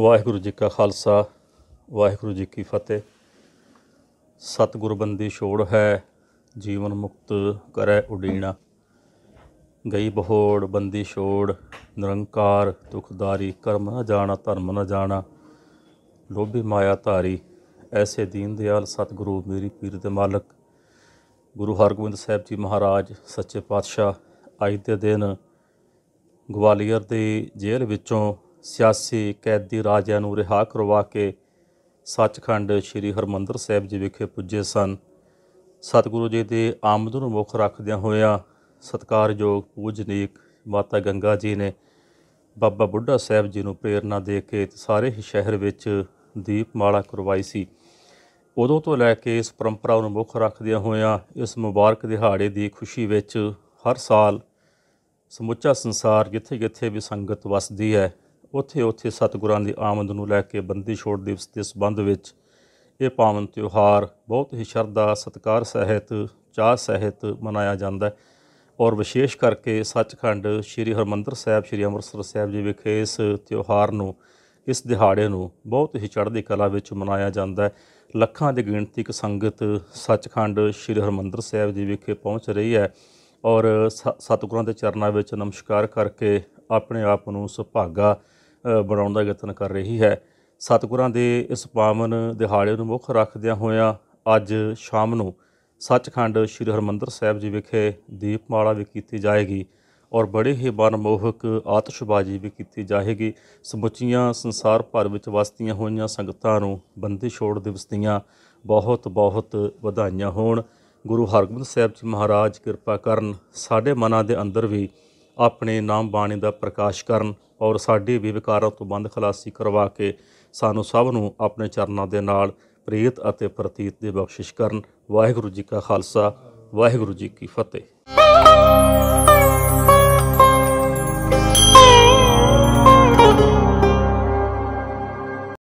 ਵਾਹਿਗੁਰੂ ਜੀ ਕਾ ਖਾਲਸਾ ਵਾਹਿਗੁਰੂ ਜੀ ਕੀ ਫਤਿਹ ਸਤਿਗੁਰ ਬੰਦੀ ਛੋੜ ਹੈ ਜੀਵਨ ਮੁਕਤ ਕਰੈ ਉਡੀਣਾ ਗਈ ਬਹੋੜ ਬੰਦੀ ਛੋੜ ਨਿਰੰਕਾਰ ਦੁਖਦਾਰੀ ਕਰਮ ਨਾ ਜਾਣਾ ਧਰਮ ਨਾ ਜਾਣਾ ਲੋਭੀ ਮਾਇਆ ਧਾਰੀ ਐਸੇ ਦੀਨ ਦਿਆਲ ਸਤਿਗੁਰੂ ਮੇਰੀ ਪੀਰ ਦੇ ਮਾਲਕ ਗੁਰੂ ਹਰਗੋਬਿੰਦ ਸਾਹਿਬ ਜੀ ਮਹਾਰਾਜ ਸੱਚੇ ਪਾਤਸ਼ਾਹ ਅੱਜ ਦੇ ਦਿਨ ਗਵਾਲੀਅਰ ਦੇ ਜੇਲ੍ਹ ਵਿੱਚੋਂ ਸਿਆਸੀ ਕੈਦੀ ਰਾਜਿਆਂ ਨੂੰ ਰਿਹਾ ਕਰਵਾ ਕੇ ਸੱਚਖੰਡ ਸ੍ਰੀ ਹਰਮੰਦਰ ਸਾਹਿਬ ਜੀ ਵਿਖੇ ਪੁੱਜੇ ਸਨ ਸਤਿਗੁਰੂ ਜੀ ਦੇ ਆਮਦ ਨੂੰ ਮੁੱਖ ਰੱਖਦਿਆਂ ਹੋਇਆਂ ਸਤਕਾਰਯੋਗ ਪੂਜਨੀਕ ਮਾਤਾ ਗੰਗਾ ਜੀ ਨੇ ਬਾਬਾ ਬੁੱਢਾ ਸਾਹਿਬ ਜੀ ਨੂੰ ਪ੍ਰੇਰਣਾ ਦੇ ਕੇ ਸਾਰੇ ਹੀ ਸ਼ਹਿਰ ਵਿੱਚ ਦੀਪਮਾਲਾ ਕਰਵਾਈ ਸੀ ਉਦੋਂ ਤੋਂ ਲੈ ਕੇ ਇਸ ਪਰੰਪਰਾ ਨੂੰ ਮੁੱਖ ਰੱਖਦਿਆਂ ਹੋਇਆਂ ਇਸ ਮੁਬਾਰਕ ਦਿਹਾੜੇ ਦੀ ਖੁਸ਼ੀ ਵਿੱਚ ਹਰ ਸਾਲ ਸਮੁੱਚਾ ਸੰਸਾਰ ਜਿੱਥੇ-ਜਿੱਥੇ ਵੀ ਸੰਗਤ ਵਸਦੀ ਹੈ ਉੱਥੇ-ਉੱਥੇ ਸਤਿਗੁਰਾਂ ਦੀ ਆਮਦ ਨੂੰ ਲੈ ਕੇ ਬੰਦੀ ਛੋੜ ਦਿਵਸ ਦੇ ਸੰਬੰਧ ਵਿੱਚ ਇਹ ਪਾਵਨ ਤਿਉਹਾਰ ਬਹੁਤ ਹੀ ਸ਼ਰਧਾ ਸਤਕਾਰ ਸਹਿਤ ਚਾਹ ਸਹਿਤ ਮਨਾਇਆ ਜਾਂਦਾ ਹੈ ਔਰ ਵਿਸ਼ੇਸ਼ ਕਰਕੇ ਸੱਚਖੰਡ ਸ੍ਰੀ ਹਰਮੰਦਰ ਸਾਹਿਬ ਸ੍ਰੀ ਅੰਮ੍ਰਿਤਸਰ ਸਾਹਿਬ ਜੀ ਵਿਖੇ ਇਸ ਤਿਉਹਾਰ ਨੂੰ ਇਸ ਦਿਹਾੜੇ ਨੂੰ ਬਹੁਤ ਹੀ ਚੜ੍ਹਦੀ ਕਲਾ ਵਿੱਚ ਮਨਾਇਆ ਜਾਂਦਾ ਹੈ ਲੱਖਾਂ ਦੀ ਗਿਣਤੀ ਸੰਗਤ ਸੱਚਖੰਡ ਸ੍ਰੀ ਹਰਮੰਦਰ ਸਾਹਿਬ ਜੀ ਵਿਖੇ ਪਹੁੰਚ ਰਹੀ ਹੈ ਔਰ ਸਤਿਗੁਰਾਂ ਦੇ ਚਰਨਾਂ ਵਿੱਚ ਨਮਸਕਾਰ ਕਰਕੇ ਆਪਣੇ ਆਪ ਨੂੰ ਸੁਭਾਗਾ ਬਣਾਉਣ ਦਾ ਯਤਨ ਕਰ ਰਹੀ ਹੈ ਸਤਿਗੁਰਾਂ ਦੇ ਇਸ ਪਾਵਨ ਦਿਹਾੜੇ ਨੂੰ ਮੁੱਖ ਰੱਖਦਿਆਂ ਹੋਇਆਂ ਅੱਜ ਸ਼ਾਮ ਨੂੰ ਸੱਚਖੰਡ ਸ੍ਰੀ ਹਰਮੰਦਰ ਸਾਹਿਬ ਜੀ ਵਿਖੇ ਦੀਪਮਾਲਾ ਵੀ ਕੀਤੀ ਜਾਏਗੀ ਔਰ ਬੜੇ ਹੀ ਬਨਮੋਹਕ ਆਤਿਸ਼ਬਾਜ਼ੀ ਵੀ ਕੀਤੀ ਜਾਏਗੀ ਸਮੁੱਚੀਆਂ ਸੰਸਾਰ ਭਰ ਵਿੱਚ ਵਸਤੀਆਂ ਹੋਈਆਂ ਸੰਗਤਾਂ ਨੂੰ ਬੰਦੀ ਛੋੜ ਦਿਵਸ ਦੀਆਂ ਬਹੁਤ ਬਹੁਤ ਵਧਾਈਆਂ ਹੋਣ ਗੁਰੂ ਹਰਗੋਬਿੰਦ ਸਾਹਿਬ ਜੀ ਮਹਾਰਾਜ ਕਿਰਪਾ ਕਰਨ ਸਾਡੇ ਮਨਾਂ ਦੇ ਅੰਦਰ ਵੀ ਆਪਣੇ ਨਾਮ ਬਾਣੀ ਦਾ ਪ੍ਰਕਾਸ਼ ਕਰਨ ਔਰ ਸਾਡੇ ਵਿਵਕਾਰਾਂ ਤੋਂ ਬੰਦ ਖਲਾਸੀ ਕਰਵਾ ਕੇ ਸਾਨੂੰ ਸਭ ਨੂੰ ਆਪਣੇ ਚਰਨਾਂ ਦੇ ਨਾਲ ਪ੍ਰੀਤ ਅਤੇ ਪ੍ਰਤੀਤ ਦੀ ਬਖਸ਼ਿਸ਼ ਕਰਨ ਵਾਹਿਗੁਰੂ ਜੀ ਕਾ ਖਾਲਸਾ ਵਾਹਿਗੁਰੂ ਜੀ ਕੀ ਫਤਿਹ